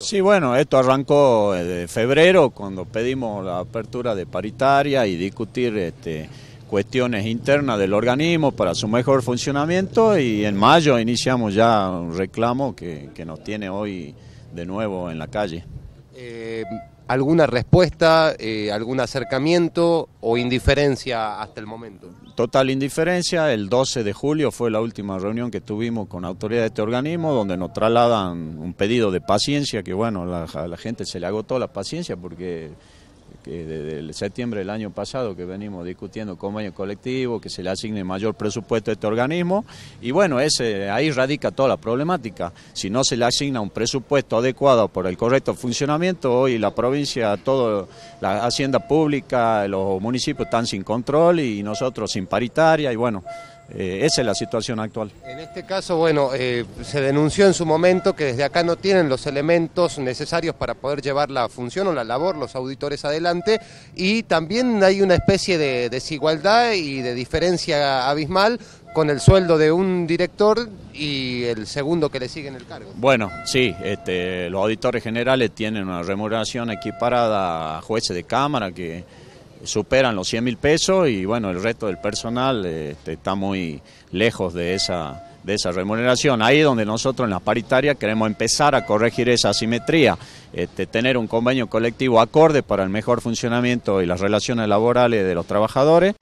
Sí, bueno, esto arrancó en eh, febrero cuando pedimos la apertura de paritaria y discutir este, cuestiones internas del organismo para su mejor funcionamiento y en mayo iniciamos ya un reclamo que, que nos tiene hoy de nuevo en la calle. Eh, alguna respuesta, eh, algún acercamiento o indiferencia hasta el momento? Total indiferencia. El 12 de julio fue la última reunión que tuvimos con autoridades de este organismo, donde nos trasladan un pedido de paciencia, que bueno, a la gente se le agotó la paciencia porque que desde septiembre del año pasado que venimos discutiendo con convenio colectivo, que se le asigne mayor presupuesto a este organismo, y bueno, ese, ahí radica toda la problemática. Si no se le asigna un presupuesto adecuado por el correcto funcionamiento, hoy la provincia, toda la hacienda pública, los municipios están sin control y nosotros sin paritaria, y bueno, eh, esa es la situación actual. En este caso, bueno, eh, se denunció en su momento que desde acá no tienen los elementos necesarios para poder llevar la función o la labor, los auditores adelante, y también hay una especie de desigualdad y de diferencia abismal con el sueldo de un director y el segundo que le sigue en el cargo. Bueno, sí, este, los auditores generales tienen una remuneración equiparada a jueces de cámara que superan los 100 mil pesos y bueno, el resto del personal este, está muy lejos de esa, de esa remuneración. Ahí es donde nosotros en la paritaria queremos empezar a corregir esa asimetría, este, tener un convenio colectivo acorde para el mejor funcionamiento y las relaciones laborales de los trabajadores.